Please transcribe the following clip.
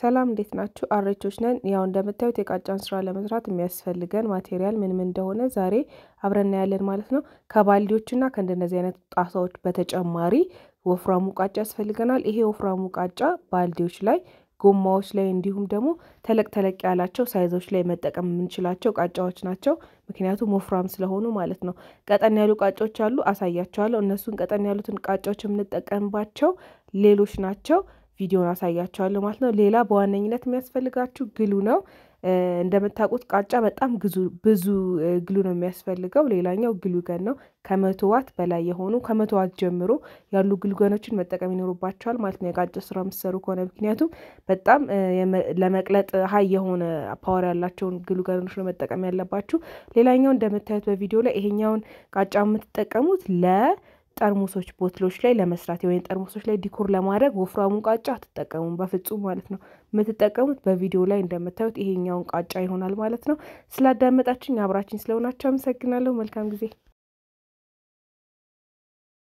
ሰላም እንዴት ናችሁ? አሬቾች ነን። ያው እንደምታዩት የቃጫን ስራ ለመስራት የሚያስፈልገን ማቴሪያል ምን ምን እንደሆነ ዛሬ አብረና ያለን ማለት ነው። ከባልዲዎችና ከእንደነዚህ አይነት ጣሳዎች በተጨማሪ ወፍራሙ ቃጫ ያስፈልገናል። ይሄ ወፍራሙ ቃጫ ባልዲዎች ላይ ጎማዎች ላይ እንዲሁም ደግሞ ተለቅ ተለቅ ያላቸው ሳይዞች ላይ መጠቀም የምንችላቸው ቃጫዎች ናቸው። ምክንያቱም ወፍራም ስለሆኑ ማለት ነው። ቀጠን ያሉ ቃጫዎች አሉ፣ አሳያቸዋለሁ። እነሱን ቀጠን ያሉትን ቃጫዎች የምንጠቀምባቸው ሌሎች ናቸው። ቪዲዮን አሳያቸዋለሁ ማለት ነው። ሌላ በዋነኝነት የሚያስፈልጋችሁ ግሉ ነው። እንደምታውቁት ቃጫ በጣም ብዙ ግሉ ነው የሚያስፈልገው። ሌላኛው ግሉ ገን ነው። ከመቶ ዋት በላይ የሆኑ ከመቶ ዋት ጀምሮ ያሉ ግሉ ገኖችን መጠቀም ይኖሩባቸዋል ማለት ነው። የቃጫ ስራ የምትሰሩ ከሆነ ምክንያቱም በጣም ለመቅለጥ ሀይ የሆነ ፓወር ያላቸውን ግሉ ገኖች ነው መጠቀም ያለባችሁ። ሌላኛው እንደምታዩት በቪዲዮ ላይ ይሄኛውን ቃጫ የምትጠቀሙት ለ ጠርሙሶች ቦትሎች ላይ ለመስራት የወይን ጠርሙሶች ላይ ዲኮር ለማድረግ ወፍራሙን ቃጫ አትጠቀሙም፣ በፍጹም ማለት ነው። የምትጠቀሙት በቪዲዮ ላይ እንደምታዩት ይሄኛውን ቃጫ ይሆናል ማለት ነው። ስላዳመጣችኝ አብራችኝ ስለሆናቸው አመሰግናለሁ። መልካም ጊዜ